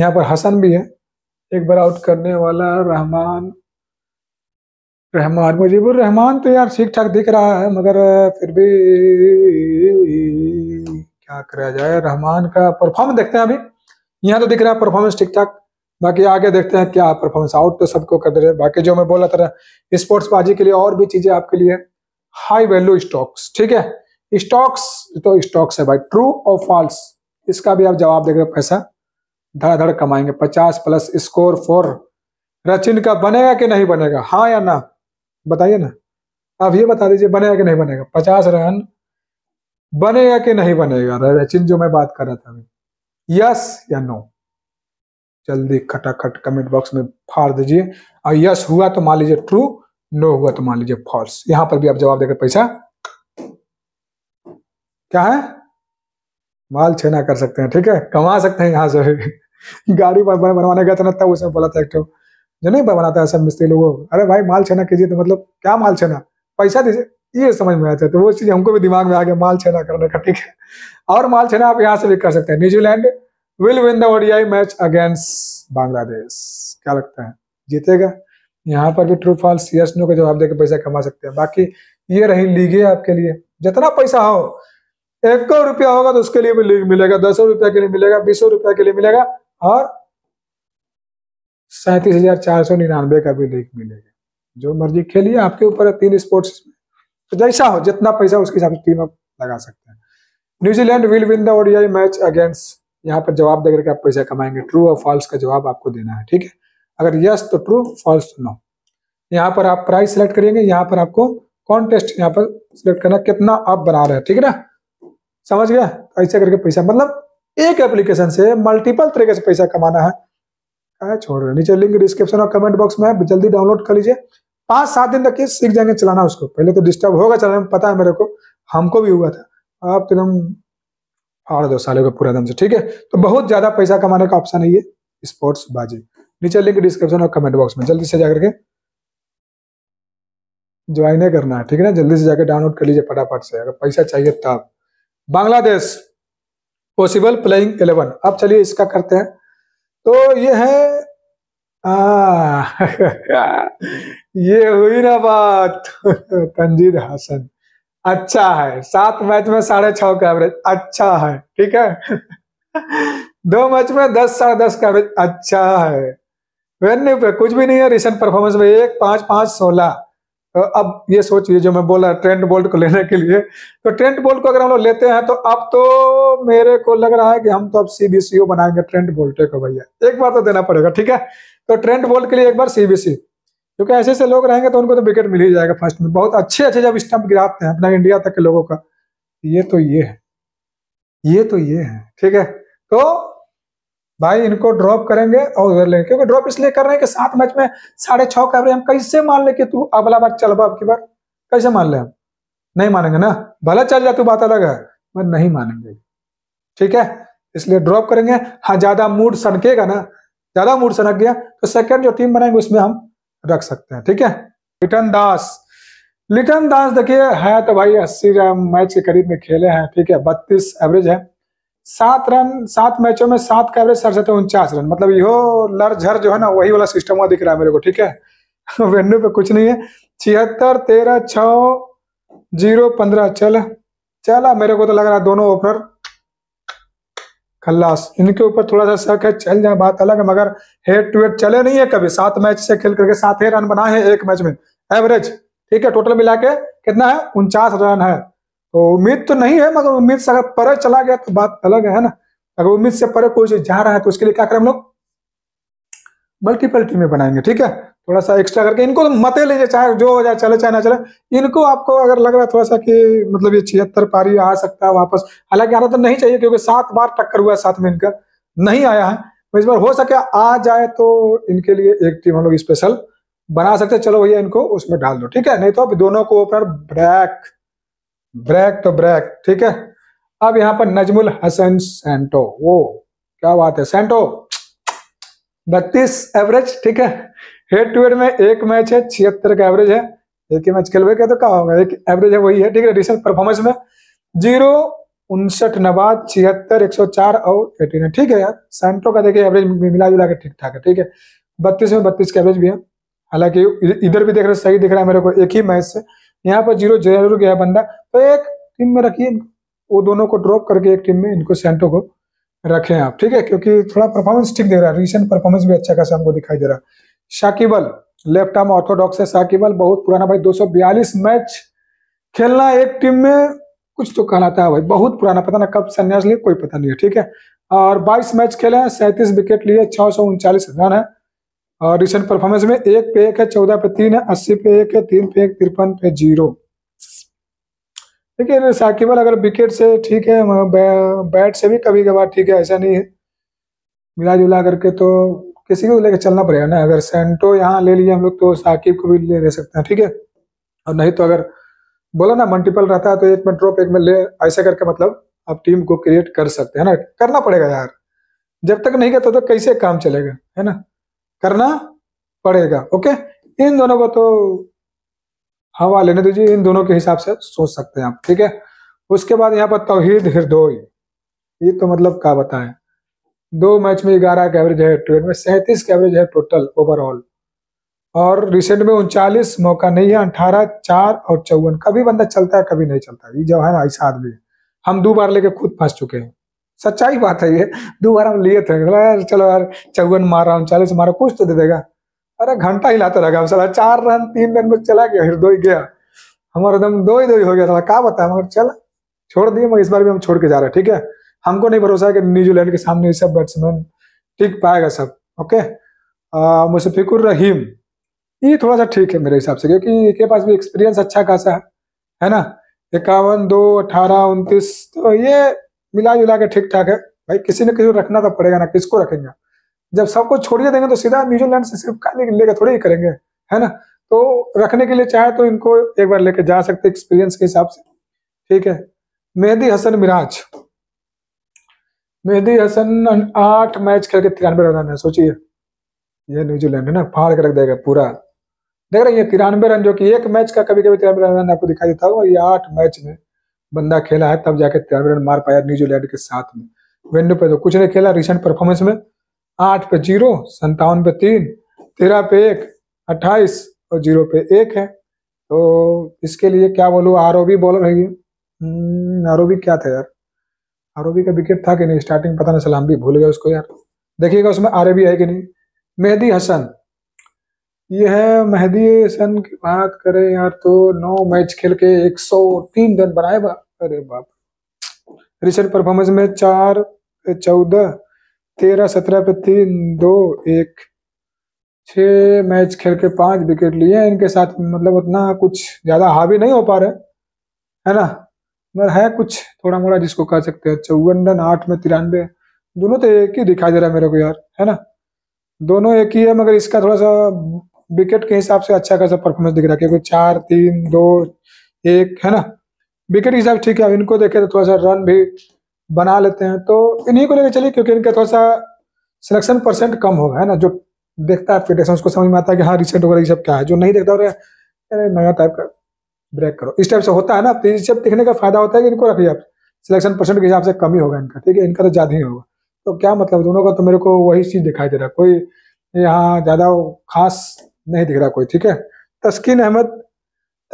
यहाँ पर हसन भी है एक बार आउट करने वाला रहमान रहमान मुजीबुर रहमान तो यार ठीक ठाक दिख रहा है मगर फिर भी क्या कराया जाए रहमान का परफॉर्मेंस देखते हैं अभी यहाँ तो दिख रहा है परफॉर्मेंस ठीक ठाक बाकी आगे देखते हैं क्या परफॉर्मेंस आउट तो सबको कर दे रहे बाकी जो मैं बोला था स्पोर्ट्स बाजी के लिए और भी चीजें आपके लिए हाई वैल्यू स्टॉक्स ठीक है स्टॉक्स तो स्टॉक्स है भाई ट्रू और फॉल्स इसका भी आप जवाब देख रहे हो पैसा धड़ाधड़ कमाएंगे पचास प्लस स्कोर फोर रचिन का बनेगा कि नहीं बनेगा हाँ या ना बताइए ना आप ये बता दीजिए बनेगा कि नहीं बनेगा पचास रन बनेगा कि नहीं बनेगा रचिन जो मैं बात कर रहा था अभी यस या नो जल्दी खटाखट कमेंट बॉक्स में फाड़ दीजिए और यस हुआ तो मान लीजिए ट्रू नो हुआ तो मान लीजिए फॉल्स यहां पर भी आप जवाब देकर पैसा क्या है माल छेना कर सकते हैं ठीक है कमा सकते हैं यहां से गाड़ी बनवाने गया था ना तब उसमें बोला था एक जो नहीं बनाता है सब मिस्त्री लोगों अरे भाई माल छेना कीजिए तो मतलब क्या माल छेना पैसा दीजिए ये समझ में आता तो वो चीज़ हमको भी दिमाग में आ गया माल छेना करने का ठीक है और माल छेना आप यहाँ से भी कर सकते हैं New Zealand will win the ODI match against Bangladesh क्या लगता है जीतेगा यहाँ पर भी ट्रू सी एस नो का जवाब देकर पैसा कमा सकते हैं बाकी ये रही लीगे आपके लिए जितना पैसा हो एक रुपया होगा तो उसके लिए भी लीग मिलेगा दस रुपया के लिए मिलेगा बीस रुपया के लिए मिलेगा और सैंतीस हजार चार सौ निन्यानवे का भी लीग मिलेगा जो मर्जी खेलिए आपके ऊपर तीन स्पोर्ट्स में तो जैसा हो जितना पैसा उसके हिसाब से टीम आप लगा सकते हैं New Zealand will win the ODI match against यहाँ पर जवाब देकर आप पैसा कमाएंगे ट्रू और फॉल्स का जवाब आपको देना है ठीक है अगर यस तो ट्रू फॉल्स तो नो यहाँ पर आप प्राइस सेलेक्ट करेंगे यहाँ पर आपको कॉन्टेस्ट यहाँ पर सिलेक्ट करना कितना आप बना रहे हैं ठीक है ना समझ गया ऐसे करके पैसा मतलब एक एप्लीकेशन से मल्टीपल तरीके से पैसा कमाना है छोड़ रहे नीचे लिंक डिस्क्रिप्शन और कमेंट बॉक्स में जल्दी डाउनलोड कर लीजिए पांच सात दिन तक सीख जाएंगे चलाना उसको पहले तो डिस्टर्ब होगा चलाने में पता है मेरे को हमको भी हुआ था आप तो एकदम फाड़ दो सालों का पूरा दम से ठीक है तो बहुत ज्यादा पैसा कमाने का ऑप्शन है ये स्पोर्ट्स बाजी नीचे लिंक डिस्क्रिप्शन और कमेंट बॉक्स में जल्दी से जाकर के ज्वाइन है करना है ठीक है ना जल्दी से जाकर डाउनलोड कर लीजिए फटाफट से अगर पैसा चाहिए तब बांग्लादेश पॉसिबल प्लेइंग इलेवन अब चलिए इसका करते हैं तो ये है ये हुई ना बात तंजीद हसन अच्छा है सात मैच में साढ़े छ का एवरेज अच्छा है ठीक है दो मैच में दस साढ़े दस का एवरेज अच्छा है वेन्यू पे कुछ भी नहीं है रिसेंट परफॉर्मेंस में एक पांच पांच सोलह तो अब ये सोचिए जो मैं बोला ट्रेंड बोल्ट को लेने के लिए तो ट्रेंड बोल्ट को अगर हम लोग लेते हैं तो अब तो मेरे को लग रहा है कि हम तो अब सीबीसीओ बनाएंगे ट्रेंड बोल्टे को भैया एक बार तो देना पड़ेगा ठीक है तो ट्रेंड बोल्ट के लिए एक बार सीबीसी क्योंकि ऐसे ऐसे लोग रहेंगे तो उनको तो विकेट मिल ही जाएगा फर्स्ट में बहुत अच्छे अच्छे जब स्टम्प गिराते हैं अपना इंडिया तक के लोगों का ये तो ये है ये तो ये है ठीक है तो भाई इनको ड्रॉप करेंगे और उधर लेंगे क्योंकि ड्रॉप इसलिए कर रहे हैं कि सात मैच में साढ़े छः का हम कैसे मान ले कि तू अगला बार चल अब बार कैसे मान ले हम नहीं मानेंगे ना भला चल जा तू बात अलग है मैं नहीं मानेंगे ठीक है इसलिए ड्रॉप करेंगे हाँ ज्यादा मूड सनकेगा ना ज्यादा मूड सनक गया तो सेकेंड जो टीम बनाएंगे उसमें हम रख सकते हैं ठीक है लिटन दास लिटन दास देखिए है तो भाई अस्सी मैच के करीब में खेले हैं ठीक है बत्तीस एवरेज है सात रन सात मैचों में सात का एवरेज सड़सठ तो उनचास रन मतलब यो लर झर जो है ना वही वाला सिस्टम हुआ दिख रहा है मेरे को ठीक है वेन्यू पे कुछ नहीं है छिहत्तर तेरह छ जीरो पंद्रह चल चला मेरे को तो लग रहा है दोनों ओपनर खल्लास इनके ऊपर थोड़ा सा शक है चल जाए बात अलग है मगर हेड टू हेड चले नहीं है कभी सात मैच से खेल करके सात ही रन बनाए हैं एक मैच में एवरेज ठीक है टोटल मिला के कितना है उनचास रन है तो उम्मीद तो नहीं है मगर उम्मीद से अगर परे चला गया तो बात अलग है ना अगर उम्मीद से परे कोई चीज जा रहा है तो उसके लिए क्या करें हम लोग मल्टीपल टीमें बनाएंगे ठीक है थोड़ा सा एक्स्ट्रा करके इनको तो मते लीजिए चाहे जो हो जाए चले चाहे ना चले इनको आपको अगर लग रहा है थोड़ा सा कि मतलब ये छिहत्तर पारी आ सकता है वापस हालांकि आना तो नहीं चाहिए क्योंकि सात बार टक्कर हुआ है साथ में इनका नहीं आया है तो इस बार हो सके आ जाए तो इनके लिए एक टीम हम लोग स्पेशल बना सकते चलो भैया इनको उसमें डाल दो ठीक है नहीं तो अब दोनों को ओपनर ब्रैक ब्रैक तो ब्रैक ठीक है अब यहाँ पर नजमुल हसन सेंटो वो क्या बात है सेंटो बत्तीस एवरेज ठीक है हेड टू हेड में एक मैच है छिहत्तर का एवरेज है एक ही मैच खेलवे तो क्या होगा एक एवरेज है वही है ठीक है रिसेंट परफॉर्मेंस में जीरो उनसठ नवाद छिहत्तर एक सौ चार और एटीन है ठीक है यार सेंटो का देखिए एवरेज मिला जुला के ठीक ठाक है ठीक है बत्तीस में बत्तीस का एवरेज भी है हालांकि इधर भी देख रहे सही दिख रहा है मेरे को एक ही मैच से यहाँ पर जीरो जरूर गया बंदा तो एक टीम में रखिए वो दोनों को ड्रॉप करके एक टीम में इनको सेंटो को रखें आप ठीक है क्योंकि थोड़ा परफॉर्मेंस ठीक दे रहा है रिसेंट परफॉर्मेंस भी अच्छा खासा हमको दिखाई दे रहा है शाकिबल लेफ्ट आर्म ऑर्थोडॉक्स है शाकिबल बहुत पुराना भाई 242 मैच खेलना एक टीम में कुछ तो कहलाता है भाई बहुत पुराना पता ना कब संन्यास लिए कोई पता नहीं है ठीक है और 22 मैच खेले हैं सैंतीस विकेट लिए छः रन है और रिसेंट परफॉर्मेंस में एक पे एक है चौदह पे तीन है अस्सी पे एक है तीन पे एक तिरपन पे जीरो ठीक है साकिबल अगर विकेट से ठीक है बैट से भी कभी कभार ठीक है ऐसा नहीं है मिला जुला करके तो किसी को लेकर चलना पड़ेगा ना अगर सेंटो यहाँ ले लिए हम लोग तो साकिब को भी ले ले सकते हैं ठीक है और नहीं तो अगर बोला ना मल्टीपल रहता है तो एक में ड्रॉप एक में ले ऐसा करके मतलब आप टीम को क्रिएट कर सकते हैं ना करना पड़ेगा यार जब तक नहीं करता तो कैसे काम चलेगा है ना करना पड़ेगा ओके इन दोनों को तो हवा लेने दीजिए इन दोनों के हिसाब से सोच सकते हैं आप ठीक है उसके बाद यहाँ पर तोहिद हिरदोई ये तो मतलब क्या बताएं दो मैच में ग्यारह का एवरेज है ट्वेल्व में सैंतीस का एवरेज है टोटल ओवरऑल और रिसेंट में उनचालीस मौका नहीं है अठारह चार और चौवन कभी बंदा चलता है कभी नहीं चलता ये जो है ना ऐसा आदमी है हम दो बार लेके खुद फंस चुके हैं सच्चाई बात है ये दो बार हम लिए थे यार चलो यार चौवन मारा उनचालीस मारा कुछ तो दे देगा अरे घंटा ही लाता रहेगा सला चार रन तीन रन में चला गया हृदय गया हमारा एकदम दो ही दो ही हो गया था क्या बताया मगर चला छोड़ दिए मगर इस बार भी हम छोड़ के जा रहे हैं ठीक है हमको नहीं भरोसा कि न्यूजीलैंड के सामने सब बैट्समैन टिक पाएगा सब ओके मुशफिकुर रहीम ये थोड़ा सा ठीक है मेरे हिसाब से क्योंकि इनके पास भी एक्सपीरियंस अच्छा खासा है है ना इक्यावन दो अठारह उनतीस तो ये मिला जुला के ठीक ठाक है भाई किसी ने किसी को रखना तो पड़ेगा ना किसको रखेंगे जब सबको छोड़िए देंगे तो सीधा न्यूजीलैंड से सिर्फ खाली लेकर थोड़े ही करेंगे है ना तो रखने के लिए चाहे तो इनको एक बार लेके जा सकते एक्सपीरियंस के हिसाब से ठीक है मेहदी हसन मिराज मेहदी हसन आठ मैच खेल के तिरानवे रन है सोचिए यह न्यूजीलैंड है ना फाड़ के रख देगा पूरा देख रहे हैं तिरानवे रन जो कि एक मैच का कभी कभी तिरानवे रन आपको दिखाई देता हूँ ये आठ मैच में बंदा खेला है तब जाके तिरानवे रन मार पाया न्यूजीलैंड के साथ में वेन्यू पे तो कुछ नहीं खेला रिसेंट परफॉर्मेंस में आठ पे जीरो संतावन पे तीन तेरह पे एक अट्ठाईस और जीरो पे एक है तो इसके लिए क्या बोलूँ आर ओ बॉलर है ये हम्म, आर क्या था यार आरओबी का विकेट था कि नहीं स्टार्टिंग पता नहीं सलाम भी भूल गया उसको यार देखिएगा उसमें आर है कि नहीं मेहदी हसन ये है मेहदी हसन की बात करें यार तो नौ मैच खेल के एक सौ तीन रन बनाए बा अरे बाप रिसेंट परफॉर्मेंस में चार चौदह तेरह सत्रह पे तीन दो एक छ मैच खेल के पांच विकेट लिए इनके साथ मतलब उतना कुछ ज्यादा हावी नहीं हो पा रहे है ना मगर है कुछ थोड़ा मोड़ा जिसको कह सकते हैं चौवन रन आठ में तिरानवे दोनों तो एक ही दिखाई दे रहा है मेरे को यार है ना दोनों एक ही है मगर इसका थोड़ा सा विकेट के हिसाब से अच्छा खासा परफॉर्मेंस दिख रहा है क्योंकि चार तीन दो एक है ना विकेट के हिसाब ठीक है इनको देखे तो थोड़ा सा रन भी बना लेते हैं तो इन्हीं को लेकर चलिए क्योंकि इनका थोड़ा सा सिलेक्शन परसेंट कम होगा है ना जो देखता है फिटनेस उसको समझ में आता है कि हाँ रिसेंट वगैरह ये सब क्या है जो नहीं देखता हो रहा है नया टाइप का ब्रेक करो इस टाइप से होता है ना तो इस दिखने का फायदा होता है कि इनको रखिए आप सिलेक्शन परसेंट के हिसाब से कमी होगा इनका ठीक है इनका तो ज्यादा ही होगा तो क्या मतलब दोनों का तो मेरे को वही चीज दिखाई दे रहा कोई यहाँ ज्यादा खास नहीं दिख रहा कोई ठीक है तस्किन अहमद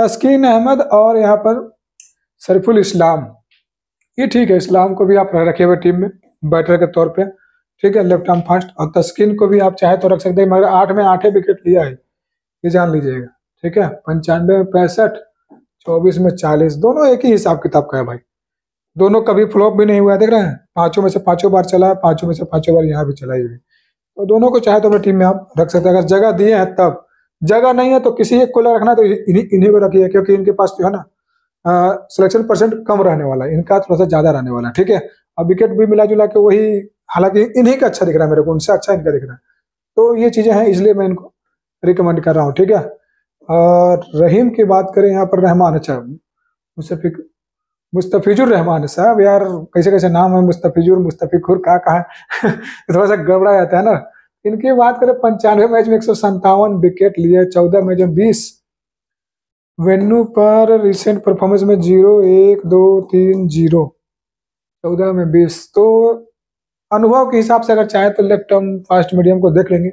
तस्किन अहमद और यहाँ पर शरीफुल इस्लाम ये ठीक है इस्लाम को भी आप रखे हुए टीम में बैटर के तौर पे ठीक है लेफ्ट आर्म फास्ट और तस्किन को भी आप चाहे तो रख सकते हैं मगर आठ में आठे विकेट लिया है ये जान लीजिएगा ठीक है पंचानवे में पैंसठ चौबीस में चालीस दोनों एक ही हिसाब किताब का है भाई दोनों कभी फ्लॉप भी नहीं हुआ देख रहे हैं पांचों में से पांचों बार चला है पांचों में से पांचों बार यहाँ भी चला ये भी तो दोनों को चाहे तो अपने टीम में आप रख सकते हैं अगर जगह दिए हैं तब जगह नहीं है तो किसी एक को रखना तो इन्हीं इन्हीं को रखिए क्योंकि इनके पास जो है ना सिलेक्शन परसेंट कम रहने वाला है इनका थोड़ा सा ज्यादा रहने वाला है ठीक है अब विकेट भी मिला जुला के वही हालांकि इन्हीं का अच्छा दिख रहा है मेरे को उनसे अच्छा इनका दिख रहा है तो ये चीजें हैं इसलिए मैं इनको रिकमेंड कर रहा हूँ ठीक है और रहीम की बात करें यहाँ पर रहमान अच्छा मुस्तफिक मुस्तफ़िजुर रहमान साहब अच्छा, यार कैसे कैसे नाम है मुस्तफ़िजुर मुस्तफ़िकुर कहा थोड़ा सा गड़बड़ा जाता है ना इनकी बात करें पंचानवे मैच में एक सौ विकेट लिए चौदह मैच में बीस वेन्यू पर रिसेंट परफॉर्मेंस में जीरो एक दो तीन जीरो चौदह में बीस तो अनुभव के हिसाब से अगर चाहे तो लेफ्ट टर्म फास्ट मीडियम को देख लेंगे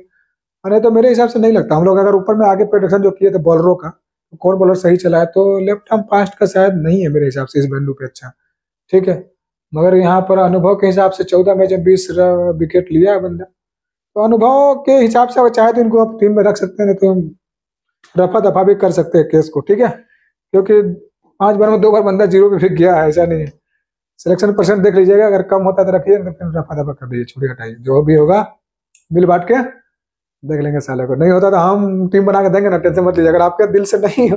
अरे तो मेरे हिसाब से नहीं लगता हम लोग अगर ऊपर में आगे प्रोडक्शन जो किए थे बॉलरों का तो कौन बॉलर सही चला है तो लेफ्ट हम फास्ट का शायद नहीं है मेरे हिसाब से इस वेन्यू पे अच्छा ठीक है मगर यहाँ पर अनुभव के हिसाब से चौदह मैच में बीस विकेट लिया है बंदा तो अनुभव के हिसाब से अगर चाहे तो इनको आप टीम में रख सकते हैं तो रफा दफा भी कर सकते हैं केस को ठीक है क्योंकि पांच बार में दो बार बंदा जीरो पे फिर गया है ऐसा नहीं है सिलेक्शन परसेंट देख लीजिएगा अगर कम होता तो रखिए तो फिर रफा दफा कर दीजिए छोड़िए हटाइए जो भी होगा मिल बांट के देख लेंगे साले को नहीं होता तो हम टीम बना के देंगे ना टेंशन मत लीजिए अगर आपके दिल से नहीं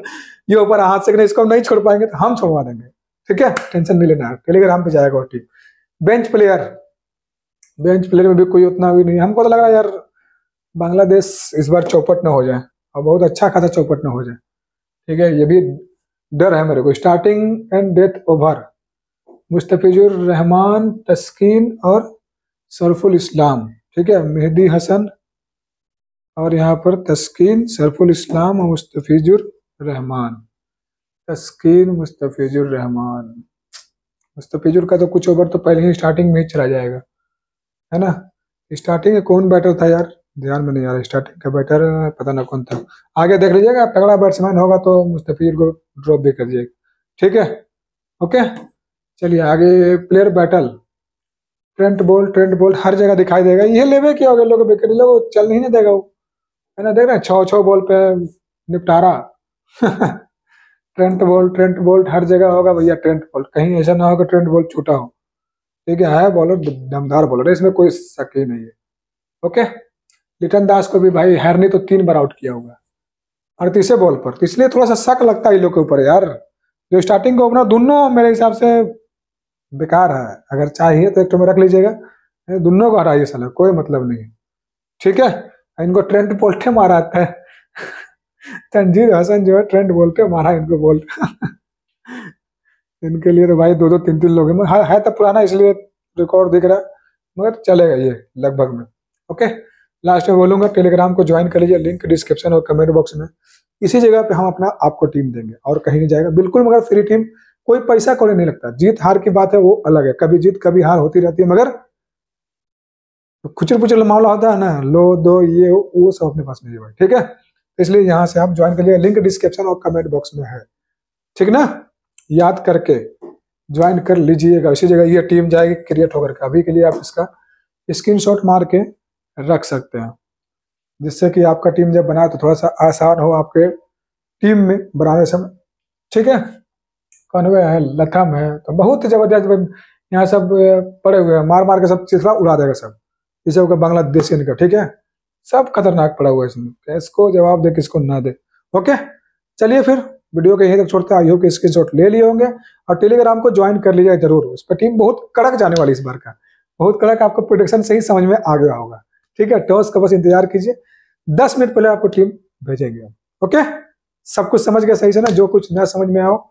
ये ऊपर हाथ से नहीं इसको हम नहीं छोड़ पाएंगे तो हम छोड़वा देंगे ठीक है टेंशन नहीं लेना टेलीग्राम पे जाएगा team bench player bench player में भी कोई उतना भी नहीं हमको तो लग रहा है यार बांग्लादेश इस बार चौपट ना हो जाए और बहुत अच्छा खासा चौपट ना हो जाए ठीक है ये भी डर है मेरे को starting and death over Mustafizur Rahman Taskin और सरफुल इस्लाम ठीक है मेहदी हसन और यहाँ पर तस्कीन सरफुल इस्लाम और मुस्तफ़ीजुर रहमान तस्कीन मुस्तफ़ीजुर रहमान मुस्तफ़ीजुर का तो कुछ ओवर तो पहले ही स्टार्टिंग में ही चला जाएगा है ना स्टार्टिंग कौन बैटर था यार ध्यान में नहीं आ रहा स्टार्टिंग का बैटर पता ना कौन था आगे देख लीजिएगा तगड़ा बैट्समैन होगा तो मुस्तफ़ीजुर को ड्रॉप भी कर दिएगा ठीक है ओके चलिए आगे player battle Trent Boult Trent Boult हर जगह दिखाई देगा ये लेवे क्या हो गया लोग लोग चल नहीं देगा वो है ना देख रहे हैं छः छः बॉल पे निपटारा ट्रेंट बॉल ट्रेंट बोल्ट हर जगह होगा भैया ट्रेंट बोल्ट कहीं ऐसा ना हो कि ट्रेंट बोल्ट छूटा हो ठीक है है बॉलर दमदार बॉलर है इसमें कोई शक ही नहीं है ओके लिटन दास को भी भाई हैर ने तो तीन बार आउट किया होगा तीसरे बॉल पर तो इसलिए थोड़ा सा शक लगता है इन लोग के ऊपर यार जो स्टार्टिंग का ओपनर दोनों मेरे हिसाब से बेकार है अगर चाहिए तो एक तो में रख लीजिएगा दोनों को हराइए सला कोई मतलब नहीं ठीक है इनको ट्रेंड बोल्टे मारा था तंजीर हसन जो है ट्रेंड बोल्टे मारा इनको बोल्ट इनके लिए तो भाई दो दो तीन तीन लोग हैं है तो पुराना इसलिए रिकॉर्ड दिख रहा है मगर चलेगा ये लगभग में ओके लास्ट में बोलूंगा टेलीग्राम को ज्वाइन कर लीजिए लिंक डिस्क्रिप्शन और कमेंट बॉक्स में इसी जगह पे हम अपना आपको टीम देंगे और कहीं नहीं जाएगा बिल्कुल मगर फ्री टीम कोई पैसा कौन नहीं लगता जीत हार की बात है वो अलग है कभी जीत कभी हार होती रहती है मगर तो खुचर पुचर मामला होता है ना लो दो ये वो सब अपने पास नहीं है भाई ठीक है तो इसलिए यहाँ से आप ज्वाइन करिएगा लिंक डिस्क्रिप्शन और कमेंट बॉक्स में है ठीक ना याद करके ज्वाइन कर लीजिएगा इसी जगह ये टीम जाएगी क्रिएट होकर के अभी के लिए आप इसका स्क्रीनशॉट मार के रख सकते हैं जिससे कि आपका टीम जब बनाए तो थोड़ा सा आसान हो आपके टीम में बनाने समय ठीक है कन्वे है लथम है तो बहुत जबरदस्त यहाँ सब पड़े हुए हैं मार मार के सब चिथड़ा उड़ा देगा सब जैसे होगा के निकट ठीक है सब खतरनाक पड़ा हुआ है इसमें इसको जवाब दे किसको ना दे ओके चलिए फिर वीडियो के यहीं तक छोड़ते हैं आई होप इसके शॉट ले लिए होंगे और टेलीग्राम को ज्वाइन कर लीजिएगा जरूर उस पर टीम बहुत कड़क जाने वाली इस बार का बहुत कड़क आपको प्रोडक्शन से ही समझ में आ गया होगा ठीक है टॉस का बस इंतजार कीजिए दस मिनट पहले आपको टीम भेजेंगे ओके सब कुछ समझ गया सही से ना जो कुछ ना समझ में आओ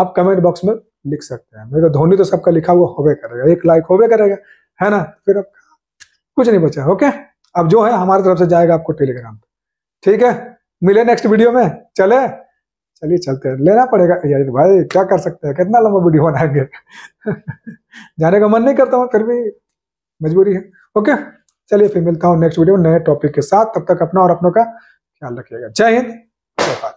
आप कमेंट बॉक्स में लिख सकते हैं मेरे तो धोनी तो सबका लिखा हुआ होबे करेगा एक लाइक होबे करेगा है ना फिर आपका कुछ नहीं बचा ओके अब जो है हमारी तरफ से जाएगा आपको टेलीग्राम पे ठीक है मिले नेक्स्ट वीडियो में चले चलिए चलते हैं लेना पड़ेगा यार भाई क्या कर सकते हैं कितना लंबा वीडियो बनाएंगे जाने का मन नहीं करता हूँ फिर भी मजबूरी है ओके चलिए फिर मिलता हूँ नेक्स्ट वीडियो नए टॉपिक के साथ तब तक अपना और अपनों का ख्याल रखिएगा जय हिंद जय भारत